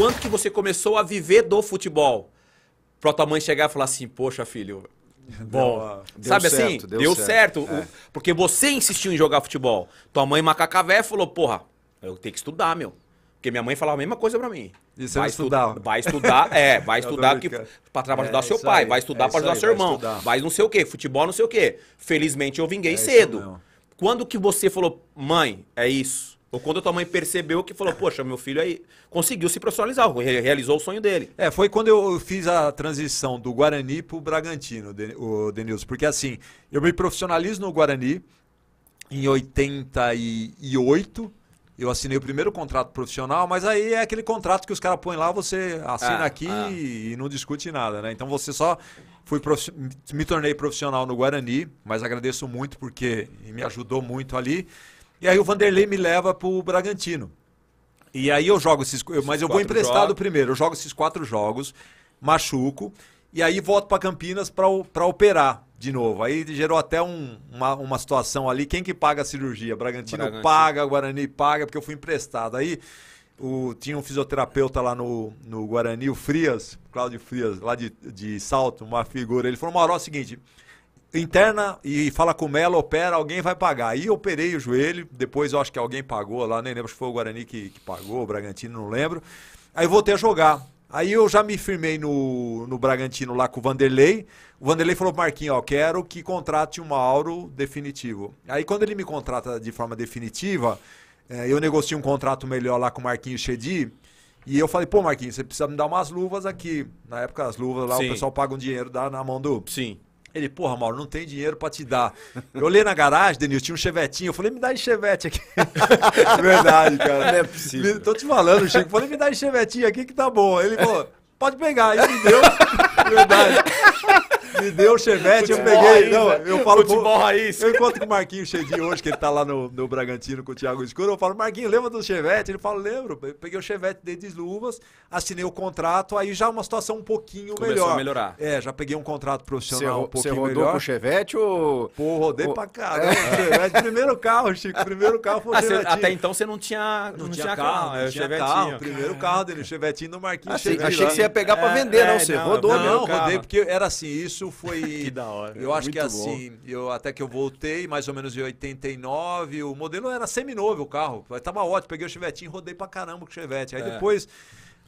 quanto que você começou a viver do futebol? Pra tua mãe chegar e falar assim, poxa, filho, Bom, deu sabe certo, assim? Deu, deu certo. certo. É. Porque você insistiu em jogar futebol. Tua mãe macacavé falou, porra, eu tenho que estudar, meu. Porque minha mãe falava a mesma coisa para mim. E você vai estudar. Vai estudar, é, vai estudar que, pra trabalhar, ajudar é, seu pai, aí, vai estudar é para ajudar aí, seu irmão, vai, vai, não sei o quê, futebol não sei o quê. Felizmente eu vinguei é cedo. Quando que você falou, mãe, é isso? Ou quando a tua mãe percebeu que falou, poxa, meu filho aí conseguiu se profissionalizar, realizou o sonho dele. É, foi quando eu fiz a transição do Guarani pro Bragantino, o Denilson. Porque assim, eu me profissionalizo no Guarani em 88. Eu assinei o primeiro contrato profissional, mas aí é aquele contrato que os caras põem lá, você assina ah, aqui ah. e não discute nada, né? Então você só fui prof... me tornei profissional no Guarani, mas agradeço muito porque me ajudou muito ali. E aí o Vanderlei me leva para o Bragantino. E aí eu jogo esses. mas eu vou emprestado jogos. primeiro. Eu jogo esses quatro jogos, machuco, e aí volto para Campinas para operar de novo. Aí gerou até um, uma, uma situação ali. Quem que paga a cirurgia? Bragantino, Bragantino. paga, Guarani paga, porque eu fui emprestado. Aí o, tinha um fisioterapeuta lá no, no Guarani, o Frias, Cláudio Frias, lá de, de Salto, uma figura. Ele falou: Mauro, é o seguinte interna e fala com o Melo, opera, alguém vai pagar. Aí eu operei o joelho, depois eu acho que alguém pagou lá, nem lembro se foi o Guarani que, que pagou, o Bragantino, não lembro. Aí voltei a jogar. Aí eu já me firmei no, no Bragantino lá com o Vanderlei. O Vanderlei falou, Marquinhos, ó, quero que contrate o um Mauro definitivo. Aí quando ele me contrata de forma definitiva, é, eu negocio um contrato melhor lá com o Marquinhos Chedi. E eu falei, pô, Marquinhos, você precisa me dar umas luvas aqui. Na época, as luvas lá, Sim. o pessoal paga um dinheiro dá na mão do. Sim. Ele, porra, Mauro, não tem dinheiro para te dar. Eu olhei na garagem, Denil, tinha um chevetinho. Eu falei, me dá esse chevette aqui. Verdade, cara, não é possível. tô te falando, Chico. Falei, me dá esse chevetinho aqui que tá bom. Ele falou, pode pegar. Ele me deu. Verdade. Me deu o chevette, eu peguei. Não, né? eu falo. Futebol raiz. Eu encontro com o Marquinho Chedinho hoje, que ele tá lá no, no Bragantino com o Thiago Escuro. Eu falo, Marquinho, lembra do chevette? Ele fala, lembro. Eu peguei o chevette dentro das luvas, assinei o contrato, aí já é uma situação um pouquinho Começou melhor. Começou a melhorar. É, já peguei um contrato profissional cê, um pouquinho melhor. Você rodou com o chevette ou... Pô, rodei é. o... pra caramba é. Primeiro carro, Chico, primeiro carro foi o ah, Até então você não tinha, não, não tinha, carro, carro, não é, tinha carro. Primeiro carro dele, o chevetinho do Marquinho. Ah, achei, achei que você ia pegar pra vender, não, você rodou. Não, rodei porque era assim, isso foi. que da hora. Eu é acho que assim. Eu, até que eu voltei, mais ou menos em 89. O modelo era semi novo o carro. Tava ótimo. Peguei o Chevetinho e rodei pra caramba com o Chevette. Aí é. depois.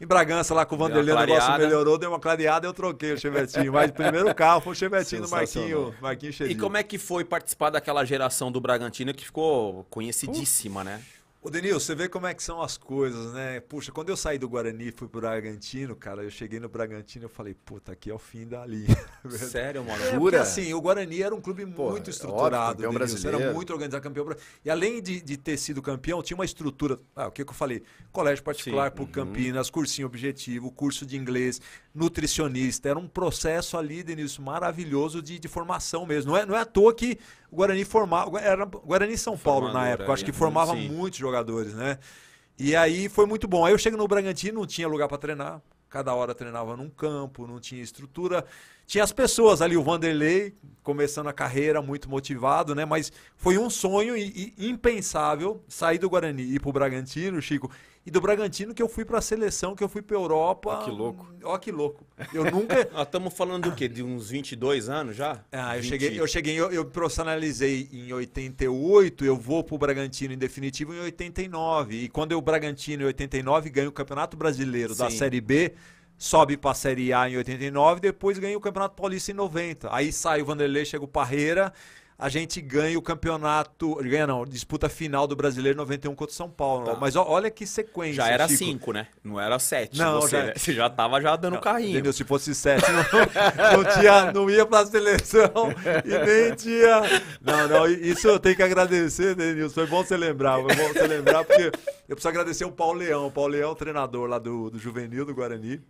Em Bragança, lá com o Vanderlei, o negócio melhorou, deu uma clareada, eu troquei o Chevetinho. Mas o primeiro carro foi o Chevetinho do Marquinho, Marquinho Chedinho. E como é que foi participar daquela geração do Bragantino que ficou conhecidíssima, Uf. né? O Denil, você vê como é que são as coisas, né? Puxa, quando eu saí do Guarani e fui pro Bragantino, cara, eu cheguei no Bragantino e falei, puta, aqui é o fim da linha. É Sério, mano? É, porque assim, o Guarani era um clube Pô, muito é estruturado, campeão brasileiro. era muito organizado, campeão E além de, de, ter sido campeão, tinha uma estrutura, ah, o que, que eu falei? Colégio particular Sim. por uhum. Campinas, cursinho objetivo, curso de inglês, nutricionista, era um processo ali, Denilson, maravilhoso de, de formação mesmo. Não é, não é à toa que o Guarani formava. Era Guarani São Paulo Formador, na época, acho é, que formava sim. muitos jogadores, né? E aí foi muito bom. Aí eu chego no Bragantino, não tinha lugar para treinar. Cada hora treinava num campo, não tinha estrutura. Tinha as pessoas ali, o Vanderlei, começando a carreira, muito motivado, né? Mas foi um sonho e, e impensável sair do Guarani e ir pro Bragantino, Chico. E do Bragantino que eu fui pra seleção, que eu fui pra Europa. Ó que louco. Ó que louco. Eu nunca... estamos falando do quê? De uns 22 anos já? Ah, eu 20... cheguei, eu, cheguei eu, eu profissionalizei em 88, eu vou pro Bragantino em definitivo em 89. E quando eu, Bragantino em 89, ganho o Campeonato Brasileiro Sim. da Série B sobe para a Série A em 89, depois ganha o Campeonato Paulista em 90. Aí sai o Vanderlei, chega o Parreira, a gente ganha o campeonato, ganha não, disputa final do Brasileiro 91 contra o São Paulo. Tá. Mas ó, olha que sequência. Já era 5, né? Não era 7. Não, você já... você já tava já dando não, carrinho. Entendeu? Se fosse 7, não, não, tinha, não ia pra seleção e nem tinha. Não, não, isso eu tenho que agradecer, Denilson. Foi bom você lembrar, foi bom você lembrar, porque eu preciso agradecer o Paulo Leão. O Paulo Leão, treinador lá do, do Juvenil do Guarani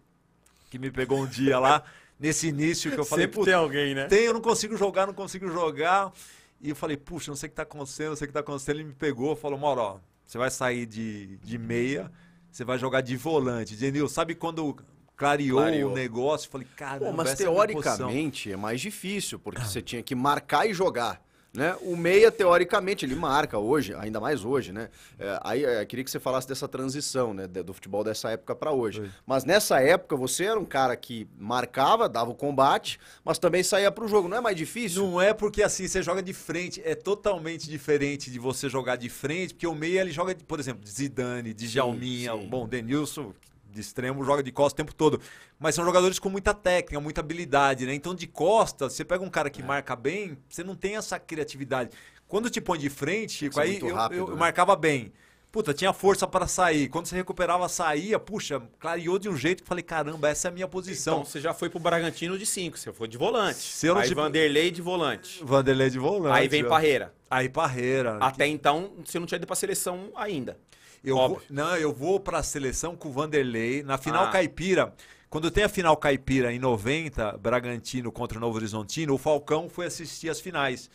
que me pegou um dia lá, nesse início que eu falei. Sempre tem alguém, né? Tem, eu não consigo jogar, não consigo jogar. E eu falei, puxa, não sei o que está acontecendo, não sei o que está acontecendo. Ele me pegou, falou, Mauro, ó, você vai sair de, de meia, você vai jogar de volante. Denil, sabe quando clareou, clareou. o negócio? Eu falei, cara, mas é teoricamente é mais difícil, porque você tinha que marcar e jogar. Né? O meia, teoricamente, ele marca hoje, ainda mais hoje, né? É, aí eu é, queria que você falasse dessa transição, né? Do futebol dessa época para hoje. Mas nessa época você era um cara que marcava, dava o combate, mas também saía para o jogo. Não é mais difícil? Não é porque assim você joga de frente. É totalmente diferente de você jogar de frente, porque o meia ele joga, por exemplo, de Zidane, de Jalminha, bom, Denilson, de extremo, joga de costas o tempo todo. Mas são jogadores com muita técnica, muita habilidade, né? Então, de costas, você pega um cara que é. marca bem, você não tem essa criatividade. Quando te põe de frente, Chico, é aí eu, rápido, eu, né? marcava bem. Puta, tinha força para sair. Quando você recuperava, saía. Puxa, clareou de um jeito que falei, caramba, essa é a minha posição. Então você já foi pro Bragantino de 5, você foi de volante. Se eu não aí te... Vanderlei de volante. Vanderlei de volante. Aí vem eu... Parreira. Aí Parreira. Né? Até então, você não tinha ido pra seleção ainda. Eu vou, não, eu vou para a seleção com o Vanderlei na final ah. caipira. Quando tem a final caipira em 90, Bragantino contra o Novo Horizontino, o Falcão foi assistir as finais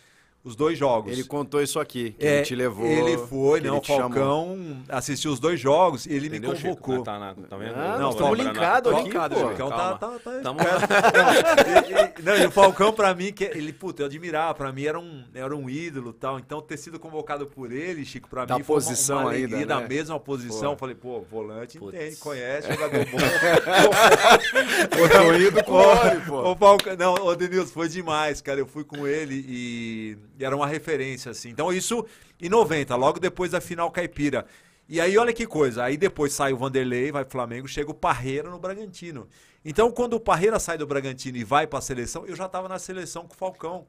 os dois jogos. Ele contou isso aqui, que é, ele te levou. Ele foi, não, o Falcão chamou. assistiu os dois jogos e ele Entendeu, me convocou. Chico? Tá, tá vendo? Ah, não, estamos linkados aqui, linkado, pô. tá, tá, tá. Tamo... Tá- e, e, não, e o Falcão, pra mim, que ele, puta, eu admirava, pra mim era um, era um ídolo tal. Então, ter sido convocado por ele, Chico, pra da mim posição foi uma, uma ainda, né? da mesma posição. Pô. Falei, pô, volante entende, conhece, jogador bom. foi ido com o Falcão, não, ô Denilson, foi demais, cara. Eu fui com ele e era uma referência, assim. Então, isso em 90, logo depois da final caipira. E aí, olha que coisa. Aí depois sai o Vanderlei, vai pro Flamengo, chega o Parreira no Bragantino. Então, quando o Parreira sai do Bragantino e vai pra seleção, eu já tava na seleção com o Falcão.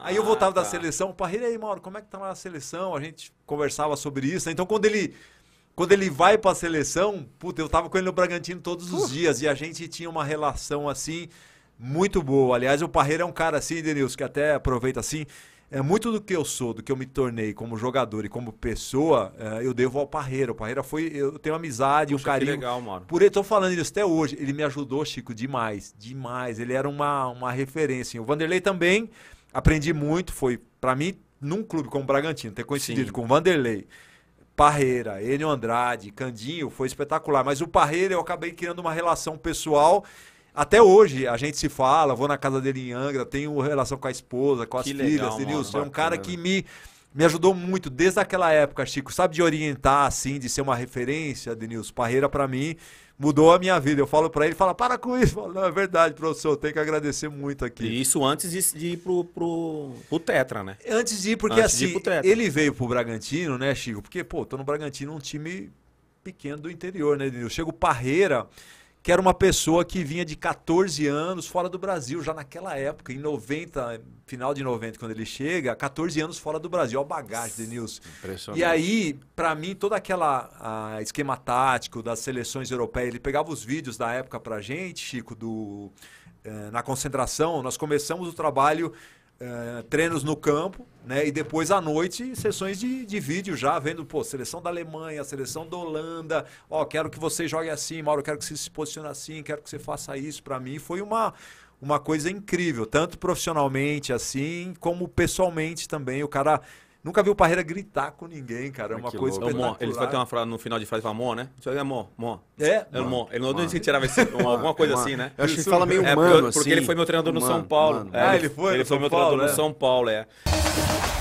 Aí eu ah, voltava tá. da seleção, o Parreira, aí, Mauro, como é que tá na seleção? A gente conversava sobre isso. Então, quando ele quando ele vai para a seleção, puta, eu tava com ele no Bragantino todos os uh. dias e a gente tinha uma relação assim muito boa. Aliás, o Parreira é um cara assim, Denilson, que até aproveita assim, é muito do que eu sou, do que eu me tornei como jogador e como pessoa, é, eu devo ao Parreira. O Parreira foi. Eu tenho amizade, Poxa, um carinho. Que legal, mano. Por ele, tô falando isso até hoje. Ele me ajudou, Chico, demais. Demais. Ele era uma, uma referência. O Vanderlei também aprendi muito. Foi, para mim, num clube como o Bragantino, ter coincidido Sim. com o Vanderlei. Parreira, Enio Andrade, Candinho, foi espetacular. Mas o Parreira eu acabei criando uma relação pessoal até hoje a gente se fala, vou na casa dele em Angra, tenho relação com a esposa, com as que filhas, legal, Denilson. Mano, é um cara que me, me ajudou muito desde aquela época, Chico. Sabe de orientar, assim, de ser uma referência, Denilson. Parreira, para mim, mudou a minha vida. Eu falo para ele, fala, para com isso. Falo, não, é verdade, professor, tem que agradecer muito aqui. E isso antes de ir pro, pro, pro Tetra, né? Antes de ir, porque antes assim, ir ele veio pro Bragantino, né, Chico? Porque, pô, tô no Bragantino, um time pequeno do interior, né, Denilson? Chega o Parreira, que era uma pessoa que vinha de 14 anos fora do Brasil, já naquela época, em 90, final de 90, quando ele chega, 14 anos fora do Brasil, ó bagagem, Denilson. Impressionante. E aí, para mim, toda aquela a, esquema tático das seleções europeias, ele pegava os vídeos da época pra gente, Chico, do eh, na concentração, nós começamos o trabalho eh, treinos no campo, né? E depois à noite, sessões de, de vídeo já, vendo, pô, seleção da Alemanha, seleção da Holanda, ó, quero que você jogue assim, Mauro, quero que você se posicione assim, quero que você faça isso. Para mim foi uma, uma coisa incrível, tanto profissionalmente assim, como pessoalmente também. O cara Nunca vi o Parreira gritar com ninguém, cara. É uma coisa é Ele vai ter uma frase no final de frase, fala né? Isso é mó, amor. É? É Ele não deu se tirava esse, alguma coisa é assim, né? Eu acho que ele fala meio é, humano, é, porque, assim. Porque ele assim. foi meu treinador no mano, São Paulo. Mano, ah, é, ah, ele foi? Ele foi meu Paulo, treinador é. no São Paulo, é.